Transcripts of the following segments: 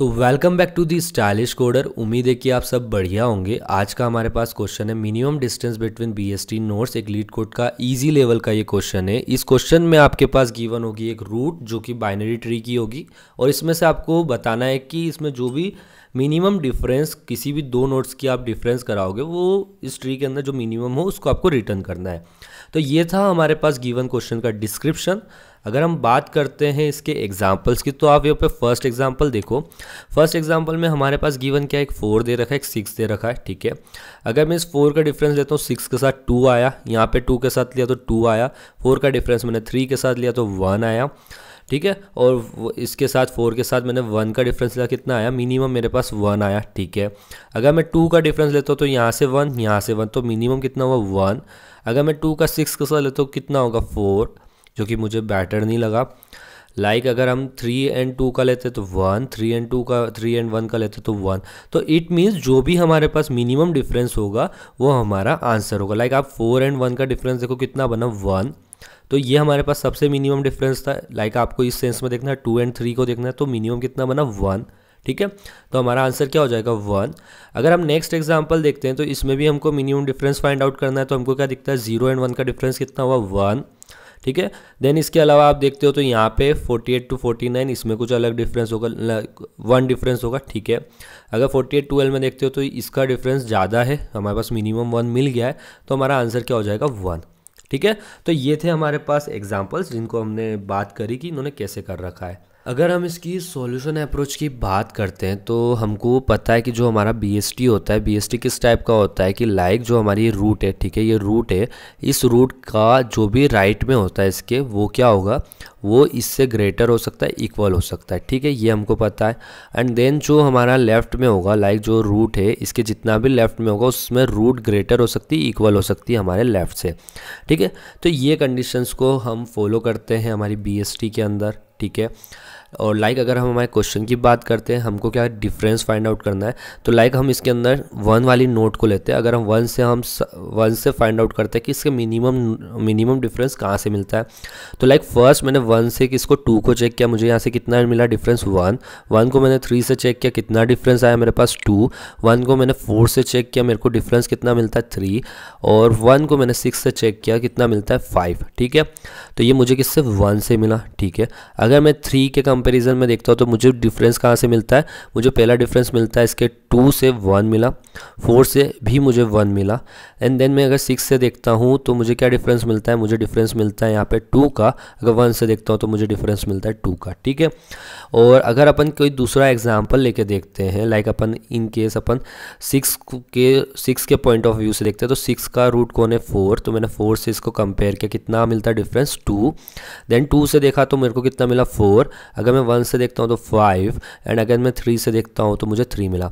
तो welcome back to the stylish coder उम्मीद है कि आप सब बढ़िया होंगे आज का हमारे पास क्वेश्चन है minimum distance between BST nodes एक लीड कोड का इजी लेवल का ये क्वेश्चन है इस क्वेश्चन में आपके पास गिवन होगी एक रूट जो कि बाइनरी ट्री की होगी और इसमें से आपको बताना है कि इसमें जो भी मिनिमम डिफरेंस किसी भी दो नोट्स की आप डिफरेंस कराओगे वो इस ट्री के अंदर जो मिनिमम हो उसको आपको रिटर्न करना है तो ये था हमारे पास गिवन क्वेश्चन का डिस्क्रिप्शन अगर हम बात करते हैं इसके एग्जाम्पल्स की तो आप यहाँ पे फर्स्ट एग्जाम्पल देखो फर्स्ट एग्जाम्पल में हमारे पास गिवन क्या है एक फोर दे रखा है एक सिक्स दे रखा है ठीक है अगर मैं इस फोर का डिफरेंस लेता हूँ सिक्स के साथ टू आया यहाँ पे टू के साथ लिया तो टू आया फोर का डिफरेंस मैंने थ्री के साथ लिया तो वन आया ठीक है और इसके साथ फोर के साथ मैंने वन का डिफरेंस लिया कितना आया मिनिमम मेरे पास वन आया ठीक है अगर मैं टू का डिफरेंस लेता हूँ तो यहाँ से वन यहाँ से वन तो मिनिमम कितना हुआ वन अगर मैं टू का सिक्स के साथ लेता हूँ कितना होगा फोर जो कि मुझे बैटर नहीं लगा लाइक like अगर हम थ्री एंड टू का लेते तो वन थ्री एंड टू का थ्री एंड वन का लेते तो वन तो इट मीन्स जो भी हमारे पास मिनिमम डिफरेंस होगा वो हमारा आंसर होगा लाइक like आप फोर एंड वन का डिफरेंस देखो कितना बना वन तो ये हमारे पास सबसे मिनिमम डिफरेंस था लाइक आपको इस सेंस में देखना है टू एंड थ्री को देखना है तो मिनिमम कितना बना वन ठीक है तो हमारा आंसर क्या हो जाएगा वन अगर हम नेक्स्ट एग्जाम्पल देखते हैं तो इसमें भी हमको मिनिमम डिफरेंस फाइंड आउट करना है तो हमको क्या दिखता है जीरो एंड वन का डिफरेंस कितना हुआ वन ठीक है देन इसके अलावा आप देखते हो तो यहाँ पे 48 टू 49 इसमें कुछ अलग डिफरेंस होगा वन डिफरेंस होगा ठीक है अगर 48 टू ट्वेल्व में देखते हो तो इसका डिफरेंस ज़्यादा है हमारे पास मिनिमम वन मिल गया है तो हमारा आंसर क्या हो जाएगा वन ठीक है तो ये थे हमारे पास एग्जाम्पल्स जिनको हमने बात करी कि इन्होंने कैसे कर रखा है अगर हम इसकी सॉल्यूशन अप्रोच की बात करते हैं तो हमको पता है कि जो हमारा बी होता है बी किस टाइप का होता है कि लाइक जो हमारी रूट है ठीक है ये रूट है इस रूट का जो भी राइट में होता है इसके वो क्या होगा वो इससे ग्रेटर हो सकता है इक्वल हो सकता है ठीक है ये हमको पता है एंड देन जो हमारा लेफ़्ट में होगा लाइक जो रूट है इसके जितना भी लेफ़्ट में होगा उसमें रूट ग्रेटर हो सकती है इक्वल हो सकती है हमारे लेफ़्ट से ठीक है तो ये कंडीशंस को हम फॉलो करते हैं हमारी बी के अंदर ठीक है और लाइक अगर हम हमारे क्वेश्चन की बात करते हैं हमको क्या डिफरेंस फाइंड आउट करना है तो लाइक हम इसके अंदर वन वाली नोट को लेते हैं अगर हम वन से हम वन से फाइंड आउट करते हैं कि इसके मिनिमम मिनिमम डिफरेंस कहाँ से मिलता है तो लाइक फर्स्ट मैंने वन से किसको टू को चेक किया मुझे यहाँ से कितना मिला डिफरेंस वन वन को मैंने थ्री से चेक किया कितना डिफरेंस आया मेरे पास टू वन को मैंने फोर से चेक किया मेरे को डिफरेंस कितना मिलता है थ्री और वन को मैंने सिक्स से चेक किया कितना मिलता है फाइव ठीक है तो ये मुझे किससे वन से मिला ठीक है अगर मैं थ्री के कम कंपैरिजन में देखता हूँ तो मुझे डिफरेंस कहाँ से मिलता है मुझे पहला डिफरेंस मिलता है इसके टू से वन मिला फोर से भी मुझे वन मिला एंड देन मैं अगर सिक्स से देखता हूँ तो मुझे क्या डिफरेंस मिलता है मुझे डिफरेंस मिलता है यहाँ पे टू का अगर वन से देखता हूँ तो मुझे डिफरेंस मिलता है टू का ठीक है और अगर अपन कोई दूसरा एग्जाम्पल लेके देखते हैं लाइक अपन इन केस अपन सिक्स के सिक्स के पॉइंट ऑफ व्यू से देखते हैं तो सिक्स का रूट कौन है फोर तो मैंने फोर से इसको कंपेयर किया कितना मिलता है डिफरेंस टू देन टू से देखा तो मेरे को कितना मिला फोर अगर अगर मैं वन से देखता हूँ तो फाइव एंड अगर मैं थ्री से देखता हूँ तो मुझे थ्री मिला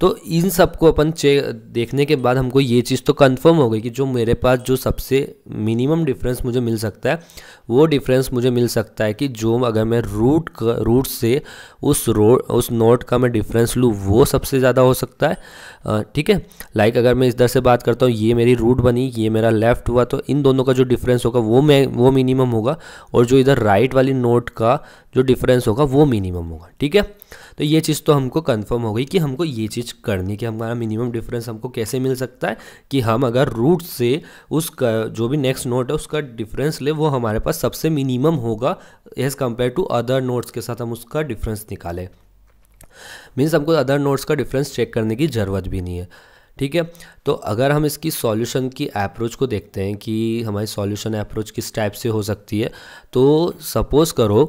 तो इन सबको अपन चे देखने के बाद हमको ये चीज़ तो कन्फर्म हो गई कि जो मेरे पास जो सबसे मिनिमम डिफरेंस मुझे मिल सकता है वो डिफरेंस मुझे मिल सकता है कि जो अगर मैं रूट रूट से उस रो उस नोट का मैं डिफरेंस लूँ वो सबसे ज़्यादा हो सकता है ठीक है लाइक अगर मैं इधर से बात करता हूँ ये मेरी रूट बनी ये मेरा लेफ्ट हुआ तो इन दोनों का जो डिफरेंस होगा वो मैं वो मिनिमम होगा और जो इधर राइट वाली नोट का जो डिफरेंस डिस्टेंस होगा वो मिनिमम होगा ठीक है तो ये चीज़ तो हमको कंफर्म हो गई कि हमको ये चीज़ करनी कि हमारा मिनिमम डिफरेंस हमको कैसे मिल सकता है कि हम अगर रूट से उसका जो भी नेक्स्ट नोट है उसका डिफरेंस ले वो हमारे पास सबसे मिनिमम होगा as compared to other nodes के साथ हम उसका डिफरेंस निकालें मीन्स हमको अदर नोट्स का डिफरेंस चेक करने की ज़रूरत भी नहीं है ठीक है तो अगर हम इसकी सॉल्यूशन की अप्रोच को देखते हैं कि हमारी सॉल्यूशन अप्रोच किस टाइप से हो सकती है तो सपोज़ करो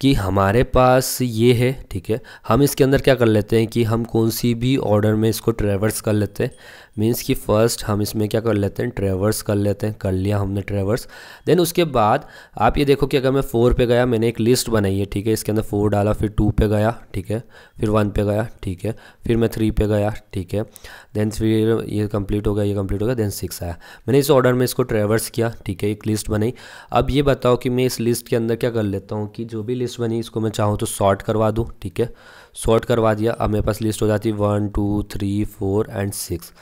कि हमारे पास ये है ठीक है हम इसके अंदर क्या कर लेते हैं कि हम कौन सी भी ऑर्डर में इसको ट्रेवर्स कर लेते हैं मीन्स कि फ़र्स्ट हम इसमें क्या कर लेते हैं ट्रेवर्स कर लेते हैं कर लिया हमने ट्रेवर्स देन उसके बाद आप ये देखो कि अगर मैं फ़ोर पे गया मैंने एक लिस्ट बनाई है ठीक है इसके अंदर फ़ोर डाला फिर टू पे गया ठीक है फिर वन पे गया ठीक है फिर मैं थ्री पे गया ठीक है देन फिर ये कंप्लीट हो गया ये कंप्लीट हो गया देन सिक्स आया मैंने इस ऑर्डर में इसको ट्रेवर्स किया ठीक है एक लिस्ट बनाई अब ये बताओ कि मैं इस लिस्ट के अंदर क्या कर लेता हूँ कि जो भी लिस्ट बनी इसको मैं चाहूँ तो सॉर्ट करवा दूँ ठीक है सॉर्ट करवा दिया अब मेरे पास लिस्ट हो जाती है one two three four and six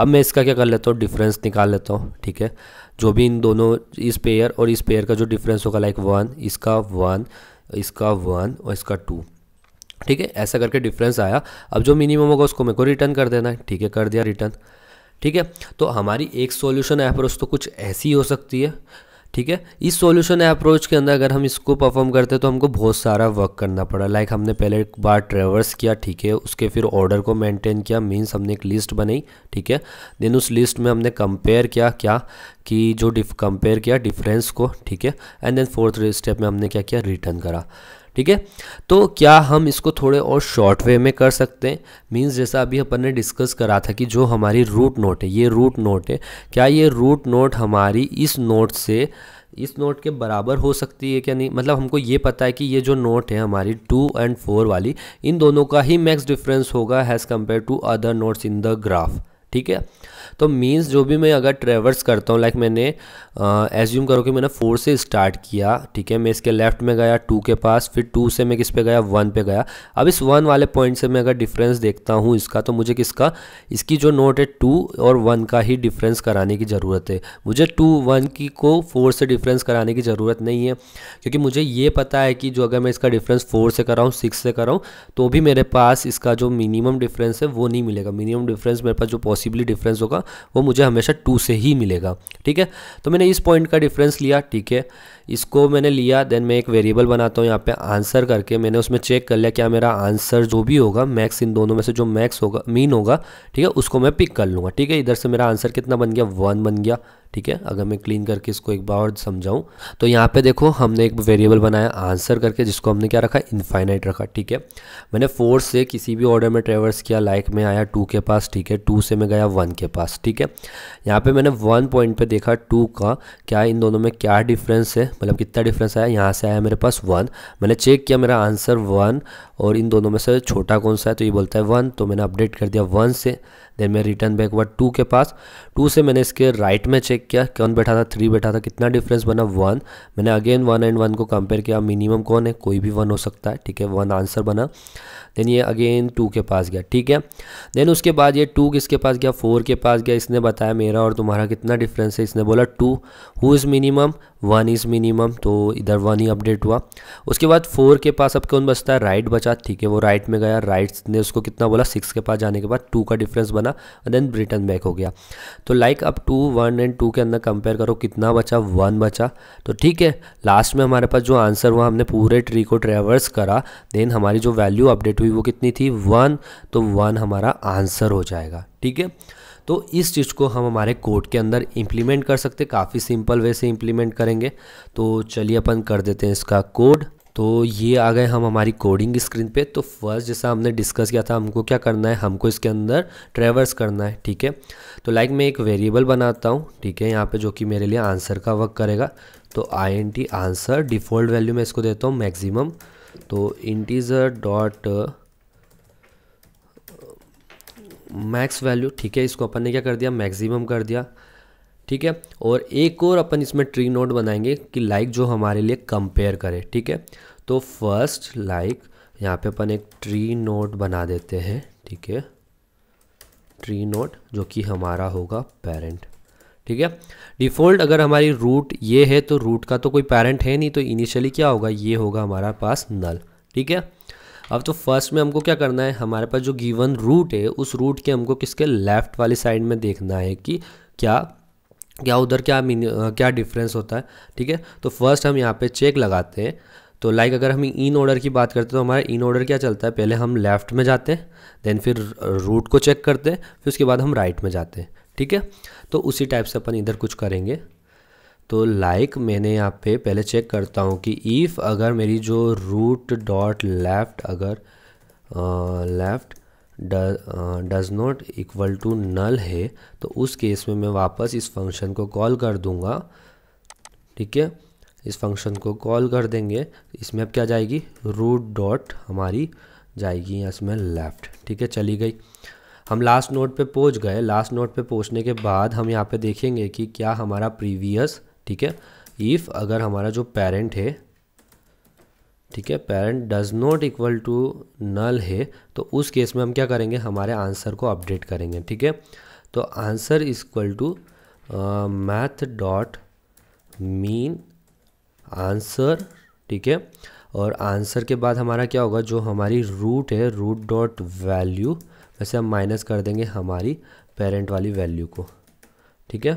अब मैं इसका क्या कर लेता हूँ डिफरेंस निकाल लेता हूँ ठीक है जो भी इन दोनों इस पेयर और इस पेयर का जो डिफरेंस होगा लाइक वन इसका वन इसका वन और इसका टू ठीक है ऐसा करके डिफरेंस आया अब जो मिनिमम होगा उसको मेरे को रिटर्न कर देना है ठीक है कर दिया रिटर्न ठीक है तो हमारी एक सॉल्यूशन अप्रोच तो कुछ ऐसी हो सकती है ठीक है इस सॉल्यूशन अप्रोच के अंदर अगर हम इसको परफॉर्म करते हैं तो हमको बहुत सारा वर्क करना पड़ा लाइक हमने पहले एक बार ट्रेवर्स किया ठीक है उसके फिर ऑर्डर को मेंटेन किया मींस हमने एक लिस्ट बनाई ठीक है देन उस लिस्ट में हमने कंपेयर किया क्या कि जो डिफ कंपेयर किया डिफरेंस को ठीक है एंड देन फोर्थ स्टेप में हमने क्या किया रिटर्न करा ठीक है तो क्या हम इसको थोड़े और शॉर्ट वे में कर सकते हैं मींस जैसा अभी अपन ने डिस्कस करा था कि जो हमारी रूट नोट है ये रूट नोट है क्या ये रूट नोट हमारी इस नोट से इस नोट के बराबर हो सकती है क्या नहीं मतलब हमको ये पता है कि ये जो नोट है हमारी टू एंड फोर वाली इन दोनों का ही मैक्स डिफरेंस होगा as compared to other nodes in the graph ठीक है तो मीन्स जो भी मैं अगर ट्रेवर्स करता हूँ लाइक मैंने एज्यूम करो कि मैंने फोर से स्टार्ट किया ठीक है मैं इसके लेफ्ट में गया टू के पास फिर टू से मैं किस पे गया वन पे गया अब इस वन वाले पॉइंट से मैं अगर डिफरेंस देखता हूँ इसका तो मुझे किसका इसकी जो नोट है टू और वन का ही डिफरेंस कराने की ज़रूरत है मुझे टू वन की को फोर से डिफरेंस कराने की ज़रूरत नहीं है क्योंकि मुझे ये पता है कि जो अगर मैं इसका डिफरेंस फोर से कराऊँ सिक्स से कराऊँ तो भी मेरे पास इसका जो मिनिमम डिफरेंस है वो नहीं मिलेगा मिनिमम डिफरेंस मेरे पास जो पॉसिबली डिफरेंस होगा होगा वो मुझे हमेशा टू से ही मिलेगा ठीक है तो मैंने इस पॉइंट का डिफरेंस लिया ठीक है इसको मैंने लिया देन मैं एक वेरिएबल बनाता हूँ यहाँ पे आंसर करके मैंने उसमें चेक कर लिया क्या मेरा आंसर जो भी होगा मैक्स इन दोनों में से जो मैक्स होगा मीन होगा ठीक है उसको मैं पिक कर लूँगा ठीक है इधर से मेरा आंसर कितना बन गया वन बन गया ठीक है अगर मैं क्लीन करके इसको एक बार समझाऊं तो यहाँ पे देखो हमने एक वेरिएबल बनाया आंसर करके जिसको हमने क्या रखा इनफाइनाइट रखा ठीक है मैंने फोर से किसी भी ऑर्डर में ट्रेवर्स किया लाइक में आया टू के पास ठीक है टू से मैं गया वन के पास ठीक है यहाँ पे मैंने वन पॉइंट पे देखा टू का क्या इन दोनों में क्या डिफरेंस है मतलब कितना डिफरेंस आया यहाँ से आया मेरे पास वन मैंने चेक किया मेरा आंसर वन और इन दोनों में से छोटा कौन सा है तो ये बोलता है वन तो मैंने अपडेट कर दिया वन से देन मैं रिटर्न बैक हुआ टू के पास टू से मैंने इसके राइट में चेक किया कौन बैठा था थ्री बैठा था कितना डिफरेंस बना वन मैंने अगेन वन एंड वन को कंपेयर किया मिनिमम कौन है कोई भी वन हो सकता है ठीक है वन आंसर बना देन ये अगेन टू के पास गया ठीक है देन उसके बाद ये टू किसके पास गया फोर के पास गया इसने बताया मेरा और तुम्हारा कितना डिफरेंस है इसने बोला two who is minimum one is minimum तो इधर वन ही अपडेट हुआ उसके बाद फोर के पास अब कौन बचता है राइट बचा ठीक है वो राइट में गया राइट ने उसको कितना बोला सिक्स के पास जाने के बाद टू का डिफरेंस बना देन ब्रिटन बैक हो गया तो लाइक अब टू वन एंड टू के अंदर कंपेयर करो कितना बचा वन बचा तो ठीक है लास्ट में हमारे पास जो आंसर हुआ हमने पूरे ट्री को ट्रेवर्स करा देन हमारी जो वैल्यू अपडेट हुई वो कितनी थी वन तो वन हमारा आंसर हो जाएगा ठीक है तो इस चीज़ को हम हमारे कोड के अंदर इम्प्लीमेंट कर सकते काफ़ी सिंपल वे से इम्प्लीमेंट करेंगे तो चलिए अपन कर देते हैं इसका कोड तो ये आ गए हम हमारी कोडिंग स्क्रीन पे तो फर्स्ट जैसा हमने डिस्कस किया था हमको क्या करना है हमको इसके अंदर ट्रेवर्स करना है ठीक है तो लाइक मैं एक वेरिएबल बनाता हूँ ठीक है यहाँ पे जो कि मेरे लिए आंसर का वर्क करेगा तो I N T answer default value मैं इसको देता हूँ मैक्सिमम तो इंटीज़र डॉट मैक्स वैल्यू ठीक है इसको अपन ने क्या कर दिया मैक्सिमम कर दिया ठीक है और एक और अपन इसमें ट्री नोट बनाएंगे कि लाइक जो हमारे लिए कंपेयर करे ठीक है तो फर्स्ट लाइक यहाँ पे अपन एक ट्री नोट बना देते हैं ठीक है ट्री नोट जो कि हमारा होगा पेरेंट ठीक है डिफ़ॉल्ट अगर हमारी रूट ये है तो रूट का तो कोई पेरेंट है नहीं तो इनिशियली क्या होगा ये होगा हमारा पास नल ठीक है अब तो फर्स्ट में हमको क्या करना है हमारे पास जो गिवन रूट है उस रूट के हमको किसके लेफ़्ट वाली साइड में देखना है कि क्या क्या उधर क्या मीन क्या डिफरेंस होता है ठीक है तो फर्स्ट हम यहाँ पे चेक लगाते हैं तो लाइक अगर हम इन ऑर्डर की बात करते हैं तो हमारा इन ऑर्डर क्या चलता है पहले हम लेफ़्ट में जाते हैं देन फिर रूट को चेक करते हैं फिर उसके बाद हम राइट में जाते हैं ठीक है तो उसी टाइप से अपन इधर कुछ करेंगे तो लाइक like मैंने यहाँ पे पहले चेक करता हूँ कि इफ़ अगर मेरी जो रूट डॉट लेफ़्ट अगर left does not equal to null है तो उस केस में मैं वापस इस फंक्शन को कॉल कर दूँगा ठीक है इस फंक्शन को कॉल कर देंगे इसमें अब क्या जाएगी रूट डॉट हमारी जाएगी इसमें लेफ़्ट ठीक है चली गई हम लास्ट नोट पे पहुंच गए लास्ट नोट पे पहुंचने के बाद हम यहाँ पे देखेंगे कि क्या हमारा प्रीवियस ठीक है इफ़ अगर हमारा जो पेरेंट है ठीक है parent does not equal to null है तो उस केस में हम क्या करेंगे हमारे आंसर को अपडेट करेंगे ठीक है तो answer is equal to math dot min answer ठीक है और आंसर के बाद हमारा क्या होगा जो हमारी रूट है रूट डॉट वैल्यू वैसे हम माइनस कर देंगे हमारी पेरेंट वाली वैल्यू को ठीक है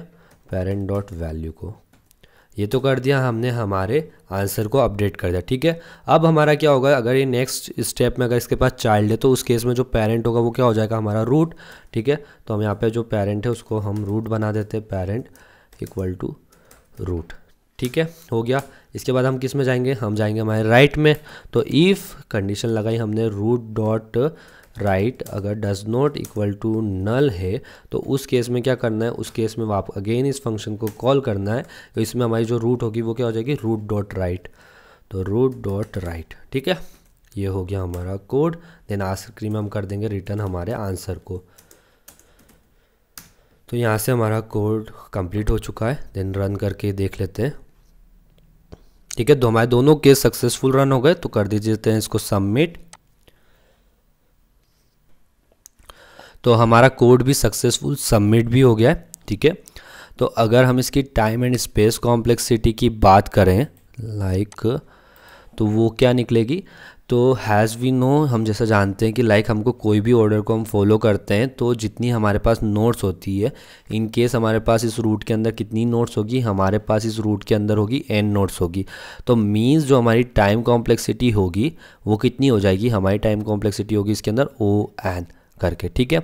पेरेंट डॉट वैल्यू को ये तो कर दिया हमने हमारे आंसर को अपडेट कर दिया ठीक है अब हमारा क्या होगा अगर ये नेक्स्ट स्टेप में अगर इसके पास चाइल्ड है तो उस केस में जो पेरेंट होगा वो क्या हो जाएगा हमारा रूट ठीक है तो हम यहाँ पे जो पेरेंट है उसको हम रूट बना देते हैं पेरेंट इक्वल टू रूट ठीक है हो गया इसके बाद हम किस में जाएंगे हम जाएंगे हमारे राइट में तो ईफ़ कंडीशन लगाई हमने रूट डॉट राइट right, अगर does not equal to null है तो उस केस में क्या करना है उस केस में आप अगेन इस फंक्शन को कॉल करना है तो इसमें हमारी जो रूट होगी वो क्या हो जाएगी रूट डॉट राइट तो रूट डॉट राइट ठीक है ये हो गया हमारा कोड देन आखिरी में हम कर देंगे रिटर्न हमारे आंसर को तो यहाँ से हमारा कोड कंप्लीट हो चुका है देन रन करके देख लेते हैं ठीक है तो हमारे दोनों केस सक्सेसफुल रन हो गए तो कर दीजिए इसको सबमिट तो हमारा कोड भी सक्सेसफुल सबमिट भी हो गया है ठीक है तो अगर हम इसकी टाइम एंड स्पेस कॉम्प्लेक्सिटी की बात करें लाइक like, तो वो क्या निकलेगी तो हैज़ वी नो हम जैसा जानते हैं कि लाइक like हमको कोई भी ऑर्डर को हम फॉलो करते हैं तो जितनी हमारे पास नोट्स होती है इन केस हमारे पास इस रूट के अंदर कितनी नोट्स होगी हमारे पास इस रूट के अंदर होगी एन नोट्स होगी तो मींस जो हमारी टाइम कॉम्प्लेक्सिटी होगी वो कितनी हो जाएगी हमारी टाइम कॉम्प्लेक्सिटी होगी इसके अंदर ओ एन करके ठीक है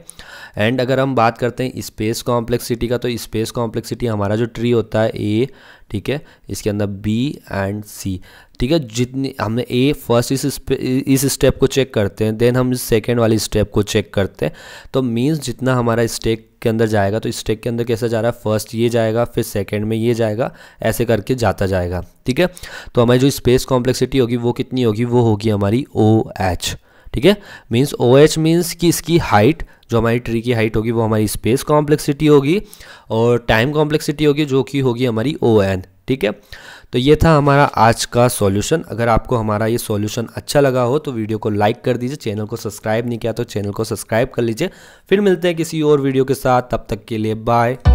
एंड अगर हम बात करते हैं स्पेस कॉम्प्लेक्सिटी का तो स्पेस कॉम्प्लेक्सिटी हमारा जो ट्री होता है ए ठीक है इसके अंदर बी एंड सी ठीक है जितनी हमने ए फर्स्ट इस इस स्टेप को चेक करते हैं देन हम सेकेंड वाली स्टेप को चेक करते हैं तो मीन्स जितना हमारा स्टेक के अंदर जाएगा तो स्टेक के अंदर कैसा जा रहा है फर्स्ट ये जाएगा फिर सेकेंड में ये जाएगा ऐसे करके जाता जाएगा ठीक है तो हमारी जो स्पेस कॉम्प्लेक्सिटी होगी वो कितनी होगी वो होगी हमारी ओ OH, एच ठीक है मीन्स ओ एच मीन्स कि इसकी हाइट जो हमारी ट्री की हाइट होगी वो हमारी स्पेस कॉम्प्लेक्सिटी होगी और टाइम कॉम्प्लेक्सिटी होगी जो कि होगी हमारी ओ एन ठीक है तो ये था हमारा आज का सॉल्यूशन अगर आपको हमारा ये सॉल्यूशन अच्छा लगा हो तो वीडियो को लाइक कर दीजिए चैनल को सब्सक्राइब नहीं किया तो चैनल को सब्सक्राइब कर लीजिए फिर मिलते हैं किसी और वीडियो के साथ तब तक के लिए बाय